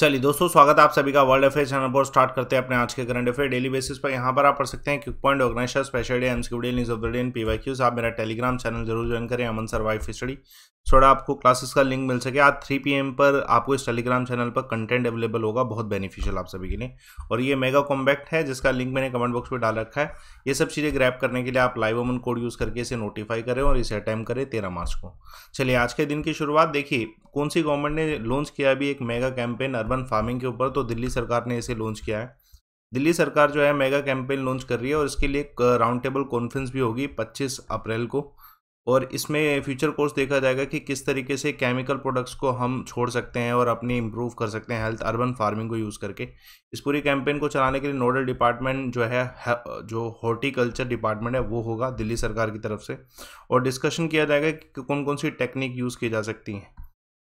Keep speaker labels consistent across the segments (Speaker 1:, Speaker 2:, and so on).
Speaker 1: चलिए दोस्तों स्वागत है आप सभी का वर्ल्ड अफेयर चैनल पर स्टार्ट करते हैं अपने आज के करंट अफेयर डेली बेसिस पर यहाँ पर आप पढ़ सकते हैं quick point organiser special day MCQ news of the day P Y Qs आप मेरा टेलीग्राम चैनल जरूर ज्वाइन करें अमन सर वाई स्टडी थोड़ा आपको क्लासेस का लिंक मिल सके आज थ्री पी पर आपको इस टेलीग्राम चैनल पर कंटेंट अवेलेबल होगा बहुत बेनिफिशियल आप सभी के लिए और ये मेगा कॉम्बैक्ट है जिसका लिंक मैंने कमेंट बॉक्स में डाल रखा है ये सब चीज़ें ग्रैप करने के लिए आप लाइव ओमन कोड यूज़ करके इसे नोटिफाई करें और इसे अटैम्प करें तेरह मार्च को चलिए आज के दिन की शुरुआत देखिए कौन सी गवर्नमेंट ने लॉन्च किया अभी एक मेगा कैंपेन अर्बन फार्मिंग के ऊपर तो दिल्ली सरकार ने इसे लॉन्च किया है दिल्ली सरकार जो है मेगा कैंपेन लॉन्च कर रही है और इसके लिए एक राउंड टेबल कॉन्फ्रेंस भी होगी 25 अप्रैल को और इसमें फ्यूचर कोर्स देखा जाएगा कि किस तरीके से केमिकल प्रोडक्ट्स को हम छोड़ सकते हैं और अपनी इम्प्रूव कर सकते हैं हेल्थ अर्बन फार्मिंग को यूज़ करके इस पूरी कैंपेन को चलाने के लिए नोडल डिपार्टमेंट जो है जो हॉर्टिकल्चर डिपार्टमेंट है वो होगा दिल्ली सरकार की तरफ से और डिस्कशन किया जाएगा कि कौन कौन सी टेक्निक यूज़ की जा सकती हैं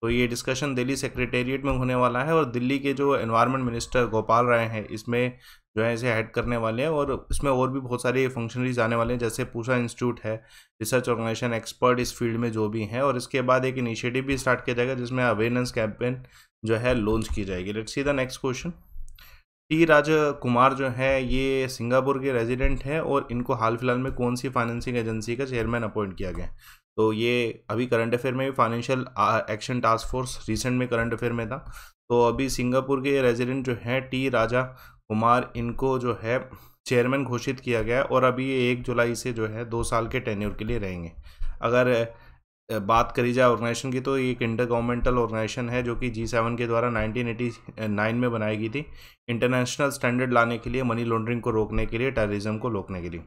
Speaker 1: तो ये डिस्कशन दिल्ली सेक्रेटेरिएट में होने वाला है और दिल्ली के जो एनवायरनमेंट मिनिस्टर गोपाल राय हैं इसमें जो है इसे हेड करने वाले हैं और इसमें और भी बहुत सारे फंक्शनरीज आने वाले हैं जैसे पूषा इंस्टीट्यूट है रिसर्च ऑर्गेनाइजेशन एक्सपर्ट इस फील्ड में जो भी हैं और इसके बाद एक इनिशिएटिव भी स्टार्ट किया जाएगा जिसमें अवेयरनेस कैंपेन जो है लॉन्च की जाएगी let's see the next question T Raj Kumar जो है ये सिंगापुर के रेजिडेंट है और इनको हाल फिलहाल में कौन सी फाइनेंसिंग एजेंसी का चेयरमैन अपॉइंट किया गया तो ये अभी करंट अफेयर में भी financial action task force recent में करंट अफेयर में था तो अभी सिंगापुर के रेजिडेंट जो हैं टी राजा कुमार इनको जो है चेयरमैन घोषित किया गया और अभी ये एक जुलाई से जो है दो साल के टेन्यूर के लिए रहेंगे अगर बात करी जाए ऑर्गेनाइजेशन की तो ये एक इंटर गवर्नमेंटल ऑर्गेनाइजेशन है जो कि जी सेवन के द्वारा 1989 में बनाई गई थी इंटरनेशनल स्टैंडर्ड लाने के लिए मनी लॉन्ड्रिंग को रोकने के लिए टेररिज्म को रोकने के लिए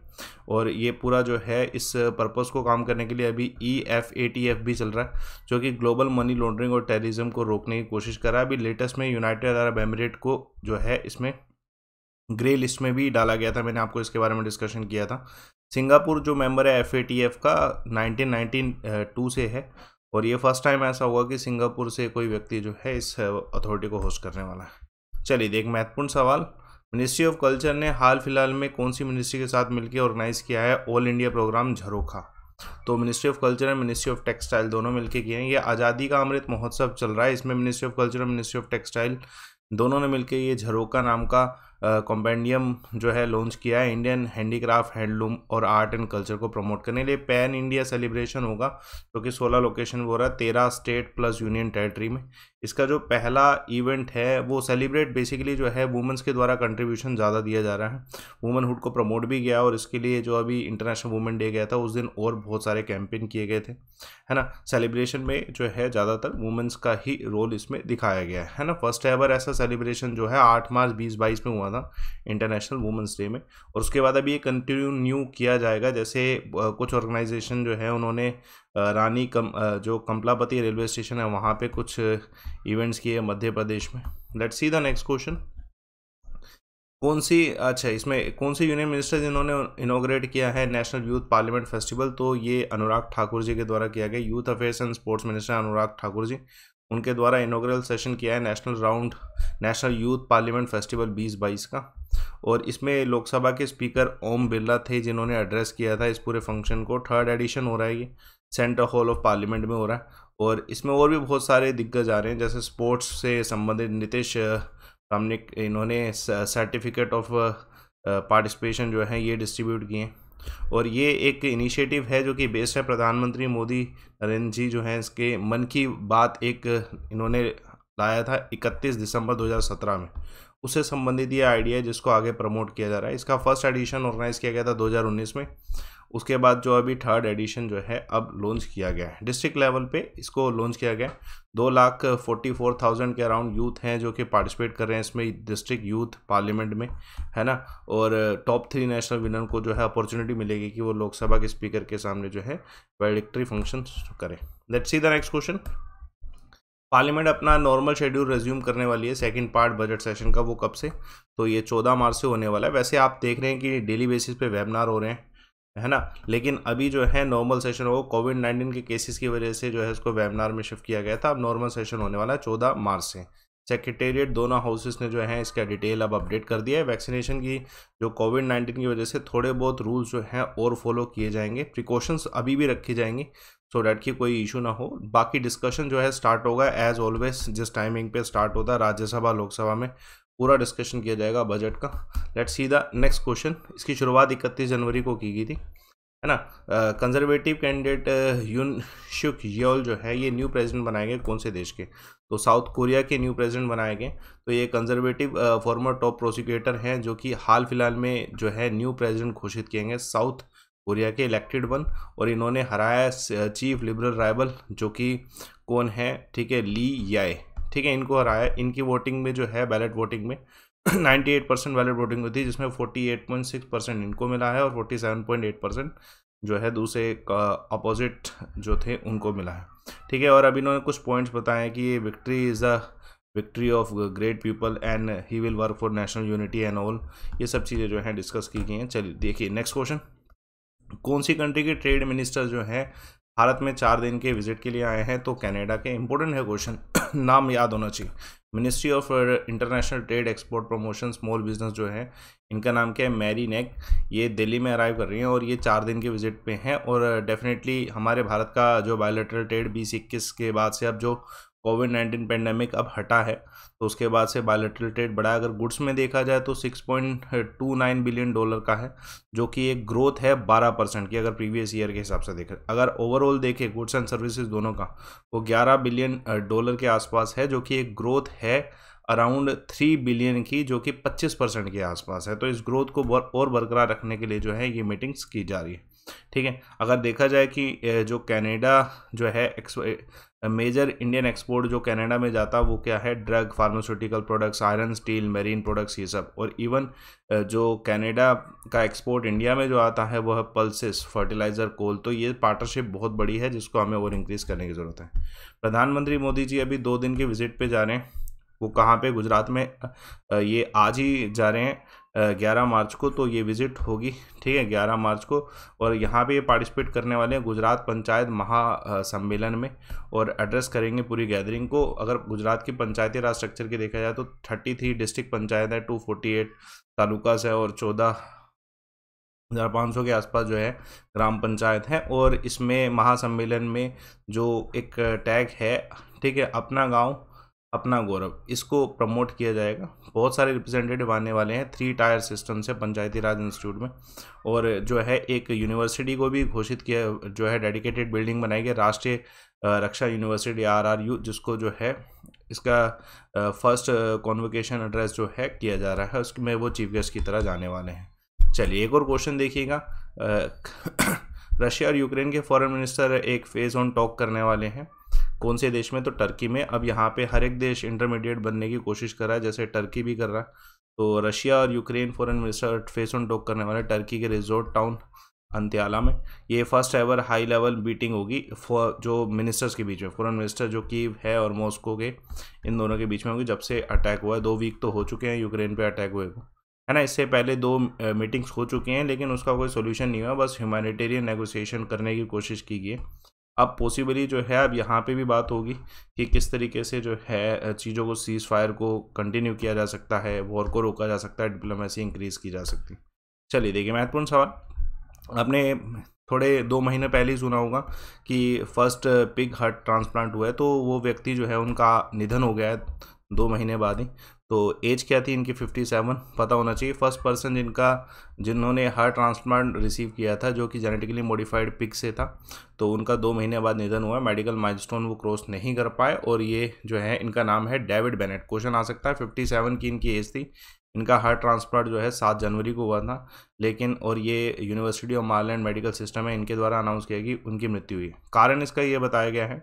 Speaker 1: और ये पूरा जो है इस पर्पज़ को काम करने के लिए अभी E F A T F भी चल रहा है जो कि ग्लोबल मनी लॉन्ड्रिंग और टेररिज्म को रोकने की कोशिश कर रहा है अभी लेटेस्ट में यूनाइटेड अरब एमरेट को जो है इसमें ग्रे लिस्ट में भी डाला गया था मैंने आपको इसके बारे में डिस्कशन किया था सिंगापुर जो मेंबर है एफ का नाइनटीन टू से है और ये फर्स्ट टाइम ऐसा हुआ कि सिंगापुर से कोई व्यक्ति जो है इस अथॉरिटी को होस्ट करने वाला है चलिए एक महत्वपूर्ण सवाल मिनिस्ट्री ऑफ कल्चर ने हाल फिलहाल में कौन सी मिनिस्ट्री के साथ मिलकर ऑर्गेनाइज किया है ऑल इंडिया प्रोग्राम झरोखा तो ministry of culture and ministry of textile दोनों मिलकर किए हैं ये आज़ादी का अमृत महोत्सव चल रहा है इसमें मिनिस्ट्री ऑफ कल्चर और मिनिस्ट्री ऑफ टेक्सटाइल दोनों ने मिलकर ये झरोखा नाम का कॉम्पेंडियम जो है लॉन्च किया है इंडियन हैंडीक्राफ्ट हैंडलूम और आर्ट एंड कल्चर को प्रमोट करने के लिए पैन इंडिया सेलिब्रेशन होगा जो कि सोलह लोकेशन हो रहा है तेरह स्टेट प्लस यूनियन टेरिटरी में इसका जो पहला इवेंट है वो सेलिब्रेट बेसिकली जो है वुमेंस के द्वारा कंट्रीब्यूशन ज़्यादा दिया जा रहा है वुमेनहुड को प्रमोट भी गया और इसके लिए जो अभी इंटरनेशनल वुमेन डे गया था उस दिन और बहुत सारे कैंपेन किए गए थे है ना सेलिब्रेशन में जो है ज़्यादातर वुमेंस का ही रोल इसमें दिखाया गया है ना फर्स्ट एवर ऐसा सेलिब्रेशन जो है आठ मार्च बीस बाईस में हुआ हुआ था इंटरनेशनल वुमेंस डे में और उसके बाद अभी ये कंटिन्यू न्यू किया जाएगा जैसे कुछ ऑर्गेनाइजेशन जो है उन्होंने रानी कम जो कमलापति रेलवे स्टेशन है वहाँ पे कुछ इवेंट्स किए मध्य प्रदेश में let see the next question कौन सी अच्छा इसमें कौन सी यूनियन मिनिस्टर जिन्होंने इनोग्रेट किया है नेशनल यूथ पार्लियामेंट फेस्टिवल तो ये अनुराग ठाकुर जी के द्वारा किया गया youth affairs and sports minister Anurag Thakur ji उनके द्वारा इनोग्रल सेशन किया है national round national youth parliament festival 2022 का और इसमें लोकसभा के स्पीकर ओम बिरला थे जिन्होंने एड्रेस किया था इस पूरे फंक्शन को थर्ड एडिशन हो रहा है ये सेंटर हॉल ऑफ पार्लियामेंट में हो रहा है और इसमें और भी बहुत सारे दिग्गज आ रहे हैं जैसे स्पोर्ट्स से संबंधित नितिश रामनिक इन्होंने सर्टिफिकेट ऑफ पार्टिसिपेशन जो है ये डिस्ट्रीब्यूट किए और ये एक इनिशिएटिव है जो कि बेस्ड है प्रधानमंत्री मोदी नरेंद्र जी जो हैं इसके मन की बात एक इन्होंने लाया था 31 दिसंबर 2017 में उससे संबंधित ये आइडिया है जिसको आगे प्रमोट किया जा रहा है इसका फर्स्ट एडिशन ऑर्गेनाइज़ किया गया था 2019 में उसके बाद जो अभी थर्ड एडिशन जो है अब लॉन्च किया गया है डिस्ट्रिक्ट लेवल पे इसको लॉन्च किया गया दो लाख फोर्टी फोर थाउजेंड के अराउंड यूथ हैं जो कि पार्टिसिपेट कर रहे हैं इसमें डिस्ट्रिक्ट यूथ पार्लियामेंट में है ना और टॉप थ्री नेशनल विनर को जो है अपॉर्चुनिटी मिलेगी कि वो लोकसभा के स्पीकर के सामने जो है वेडिक्ट्री फंक्शन करें let see the next question parliament अपना नॉर्मल शेड्यूल रेज्यूम करने वाली है सेकंड पार्ट बजट सेशन का वो कब से तो ये चौदह मार्च से होने वाला है वैसे आप देख रहे हैं कि डेली बेसिस पे वेबिनार हो रहे हैं है ना लेकिन अभी जो है नॉर्मल सेशन वो कोविड नाइन्टीन के केसेस की वजह से जो है उसको वेबिनार में शिफ्ट किया गया था अब नॉर्मल सेशन होने वाला है चौदह मार्च से सेक्रेटेरिएट दोनों हाउसेस ने जो है इसका डिटेल अब अपडेट कर दिया है वैक्सीनेशन की जो कोविड नाइन्टीन की वजह से थोड़े बहुत रूल्स जो हैं और फॉलो किए जाएंगे प्रिकॉशंस अभी भी रखी जाएंगी सो डैट की कोई इशू ना हो बाकी डिस्कशन जो है स्टार्ट होगा एज ऑलवेज जिस टाइमिंग पे स्टार्ट होता है राज्यसभा लोकसभा में पूरा डिस्कशन किया जाएगा बजट का let see the next question इसकी शुरुआत इकतीस जनवरी को की गई थी है ना कंजर्वेटिव कैंडिडेट यून शुक योल जो है ये न्यू प्रेसिडेंट बनाए गए कौन से देश के तो साउथ कोरिया के न्यू प्रेसिडेंट बनाए गए तो ये कंजर्वेटिव फॉर्मर टॉप प्रोसिक्यूटर हैं जो कि हाल फिलहाल में जो है न्यू प्रेसिडेंट घोषित किए गए साउथ कोरिया के इलेक्टेड वन और इन्होंने हराया चीफ लिबरल राइवल जो कि कौन है ठीक है ली याए ठीक है इनको हराया इनकी वोटिंग में जो है बैलेट वोटिंग में 98 परसेंट बैलेट वोटिंग हुई थी जिसमें 48.6 परसेंट इनको मिला है और 47.8 परसेंट जो है दूसरे अपोजिट जो थे उनको मिला है ठीक है और अब इन्होंने कुछ पॉइंट्स बताए हैं कि ये victory is a victory of great people and he will work for national unity and all ये सब चीज़ें जो हैं डिस्कस की गई हैं चलिए देखिए नेक्स्ट क्वेश्चन कौन सी कंट्री के ट्रेड मिनिस्टर जो हैं भारत में चार दिन के विजिट के लिए आए हैं तो कनाडा के इंपॉर्टेंट है क्वेश्चन नाम याद होना चाहिए ministry of international trade export promotion small business जो है इनका नाम क्या है मैरी नेक ये दिल्ली में अराइव कर रही हैं और ये चार दिन के विजिट पे हैं और डेफिनेटली हमारे भारत का जो बायोलेटरल ट्रेड बीस इक्कीस के बाद से अब जो कोविड नाइन्टीन पेंडेमिक अब हटा है तो उसके बाद से बायोलिट्रल ट्रेड बढ़ा अगर गुड्स में देखा जाए तो 6.29 बिलियन डॉलर का है जो कि एक ग्रोथ है 12 परसेंट की अगर प्रीवियस ईयर के हिसाब से देखें अगर ओवरऑल देखें गुड्स एंड सर्विसेज दोनों का वो 11 बिलियन डॉलर के आसपास है जो कि एक ग्रोथ है अराउंड थ्री बिलियन की जो कि पच्चीस परसेंट के आसपास है तो इस ग्रोथ को और बरकरार रखने के लिए जो है ये मीटिंग्स की जा रही है ठीक है अगर देखा जाए कि जो कनाडा जो है मेजर इंडियन एक्सपोर्ट जो कनाडा में जाता है वो क्या है drug pharmaceutical products iron steel marine products ये सब और इवन जो कनाडा का एक्सपोर्ट इंडिया में जो आता है वो है पल्सिस फर्टिलाइज़र कोल तो ये पार्टनरशिप बहुत बड़ी है जिसको हमें और इंक्रीज़ करने की ज़रूरत है प्रधानमंत्री मोदी जी अभी दो दिन के विजिट पर जा रहे हैं वो कहाँ पे गुजरात में ये आज ही जा रहे हैं ग्यारह मार्च को तो ये विज़िट होगी ठीक है ग्यारह मार्च को और यहाँ पे ये पार्टिसिपेट करने वाले हैं गुजरात पंचायत महासम्मेलन में और एड्रेस करेंगे पूरी गैदरिंग को अगर गुजरात की पंचायती राज स्ट्रक्चर की देखा जाए तो थर्टी थ्री डिस्ट्रिक्ट पंचायत है टू फोर्टी एट तालुकास है और चौदह हज़ार पाँच सौ के आसपास जो है ग्राम पंचायत है और इसमें महासम्मेलन में जो एक टैग है ठीक है अपना गांव अपना गौरव इसको प्रमोट किया जाएगा बहुत सारे रिप्रेजेंटेटिव आने वाले हैं थ्री टायर सिस्टम से पंचायती राज इंस्टीट्यूट में और जो है एक यूनिवर्सिटी को भी घोषित किया जो है डेडिकेटेड बिल्डिंग बनाई गई राष्ट्रीय रक्षा यूनिवर्सिटी आरआरयू जिसको जो है इसका फर्स्ट कॉन्वोकेशन एड्रेस जो है किया जा रहा है उसमें वो चीफ गेस्ट की तरह जाने वाले हैं चलिए एक और क्वेश्चन देखिएगा रशिया और यूक्रेन के फॉरेन मिनिस्टर एक फेज ऑन टॉक करने वाले हैं कौन से देश में तो टर्की में अब यहाँ पे हर एक देश इंटरमीडिएट बनने की कोशिश कर रहा है जैसे टर्की भी कर रहा है तो रशिया और Ukraine foreign minister face on talk करने वाले टर्की के रिजोर्ट टाउन अंत्याला में ये first ever high level meeting होगी जो मिनिस्टर्स के बीच में फॉरन मिनिस्टर जो कीव है और मॉस्को के इन दोनों के बीच में होगी जब से अटैक हुआ है दो वीक तो हो चुके हैं यूक्रेन पे अटैक हुए को है ना इससे पहले दो मीटिंग्स हो चुकी हैं लेकिन उसका कोई सोल्यूशन नहीं हुआ बस ह्यूमैनिटेरियन नेगोशिएशन करने की कोशिश की गई है अब पॉसिबली जो है अब यहाँ पे भी बात होगी कि किस तरीके से जो है चीज़ों को सीज़ फायर को कंटिन्यू किया जा सकता है वॉर को रोका जा सकता है डिप्लोमेसी इंक्रीज़ की जा सकती है चलिए देखिए महत्वपूर्ण सवाल आपने थोड़े दो महीने पहले ही सुना होगा कि फर्स्ट पिग हार्ट ट्रांसप्लांट हुआ है तो वो व्यक्ति जो है उनका निधन हो गया है दो महीने बाद ही तो एज क्या थी इनकी 57 पता होना चाहिए फर्स्ट पर्सन जिनका जिन्होंने हार्ट ट्रांसप्लांट रिसीव किया था जो कि जेनेटिकली मॉडिफाइड पिक से था तो उनका दो महीने बाद निधन हुआ मेडिकल माइलस्टोन वो क्रॉस नहीं कर पाए और ये जो है इनका नाम है डेविड बेनेट क्वेश्चन आ सकता है 57 की इनकी एज थी इनका हार्ट ट्रांसप्लांट जो है सात जनवरी को हुआ था लेकिन और ये university of Maryland medical system है इनके द्वारा अनाउंस किया कि उनकी मृत्यु हुई कारण इसका ये बताया गया है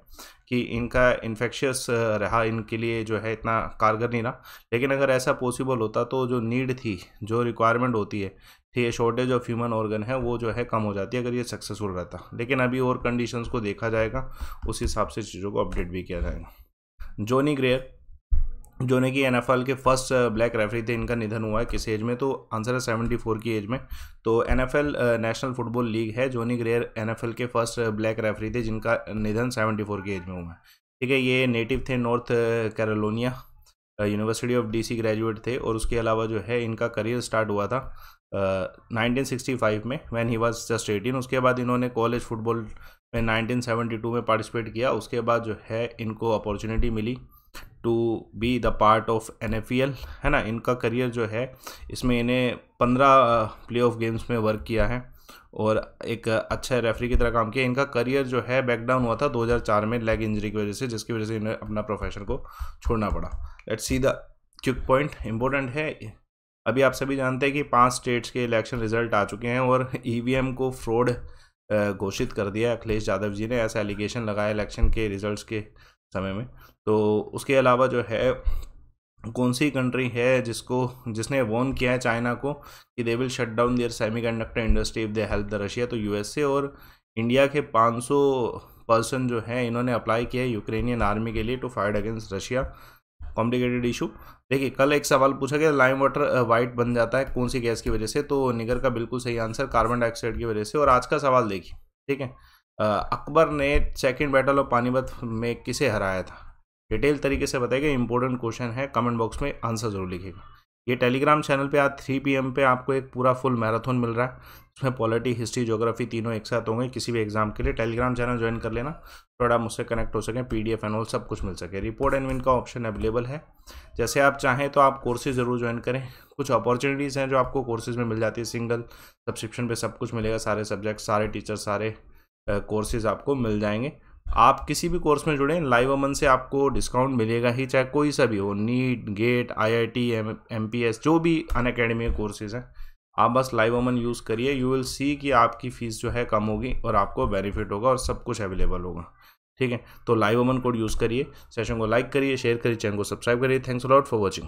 Speaker 1: कि इनका इन्फेक्शियस रहा इनके लिए जो है इतना कारगर नहीं रहा लेकिन अगर ऐसा पॉसिबल होता तो जो नीड थी जो रिक्वायरमेंट होती है ये शॉर्टेज ऑफ ह्यूमन ऑर्गन है वो जो है कम हो जाती है अगर ये सक्सेसफुल रहता लेकिन अभी और कंडीशंस को देखा जाएगा उस हिसाब से चीज़ों को अपडेट भी किया जाएगा जोनी ग्रेयर जो ने कि एन के फर्स्ट ब्लैक रेफरी थे इनका निधन हुआ है किस एज में तो आंसर है सेवेंटी फोर की एज में तो एन नेशनल फुटबॉल लीग है जोनी ग्रेयर एन के फर्स्ट ब्लैक रेफरी थे जिनका निधन सेवेंटी फोर की एज में हुआ है ठीक है ये नेटिव थे North Carolina university of D graduate थे और उसके अलावा जो है इनका करियर स्टार्ट हुआ था नाइनटीन सिक्सटी फाइव में when he was just eighteen उसके बाद इन्होंने कॉलेज फुटबॉल में नाइनटीन सेवेंटी टू में पार्टिसिपेट किया उसके बाद जो है इनको अपॉर्चुनिटी मिली to be the part of an है ना इनका करियर जो है इसमें इन्हें पंद्रह प्ले ऑफ गेम्स में वर्क किया है और एक अच्छा रेफरी की तरह काम किया इनका करियर जो है बैकडाउन हुआ था 2004 में लेग इंजरी की वजह से जिसकी वजह से इन्हें अपना प्रोफेशन को छोड़ना पड़ा let see the quick point important है अभी आप सभी जानते हैं कि पांच स्टेट्स के इलेक्शन रिजल्ट आ चुके हैं और ई e को फ्रॉड घोषित कर दिया अखिलेश यादव जी ने ऐसा एलिगेशन लगाया इलेक्शन के रिजल्ट के समय में तो उसके अलावा जो है कौन सी कंट्री है जिसको जिसने वॉर्न किया है चाइना को कि they will shut down their conductor industry if they help the Russia तो यूएसए और इंडिया के 500 पर्सन जो हैं इन्होंने अप्लाई किया है यूक्रेनियन आर्मी के लिए to fight against Russia complicated issue देखिए कल एक सवाल पूछा गया लाइम वाटर वाइट बन जाता है कौन सी गैस की वजह से तो निगर का बिल्कुल सही आंसर कार्बन डाइऑक्साइड की वजह से और आज का सवाल देखिए ठीक है अकबर ने सेकेंड बैटल ऑफ पानीपत में किसे हराया था डिटेल तरीके से बताएगा इंपॉर्टेंट क्वेश्चन है कमेंट बॉक्स में आंसर जरूर लिखेगा ये टेलीग्राम चैनल पे आज 3 पीएम पे आपको एक पूरा फुल मैराथन मिल रहा है उसमें पॉलिटी हिस्ट्री ज्योग्राफी तीनों एक साथ होंगे किसी भी एग्जाम के लिए टेलीग्राम चैनल ज्वाइन कर लेना थोड़ा मुझसे कनेक्ट हो सके पीडीएफ एंड ऑल सब कुछ मिल सके रिपोर्ट एंड विन का ऑप्शन अवेलेबल है जैसे आप चाहें तो आप कोर्सेज जरूर ज्वाइन करें कुछ अपॉर्चुनिटीज़ हैं जो आपको कोर्सेज में मिल जाती है सिंगल सब्सक्रिप्शन पर सब कुछ मिलेगा सारे सब्जेक्ट सारे टीचर सारे कोर्सेज आपको मिल जाएंगे आप किसी भी कोर्स में जुड़ें लाइव अमन से आपको डिस्काउंट मिलेगा ही चाहे कोई सा भी हो नीट गेट आईआईटी एमपीएस जो भी अन अकेडमी कोर्सेज हैं आप बस लाइव अमन यूज़ करिए यू विल सी कि आपकी फ़ीस जो है कम होगी और आपको बेनिफिट होगा और सब कुछ अवेलेबल होगा ठीक है तो लाइव अमन कोड यूज़ करिए सेशन को लाइक करिए शेयर करिए चैनल को सब्सक्राइब करिए थैंक्स लॉट फॉर वॉचिंग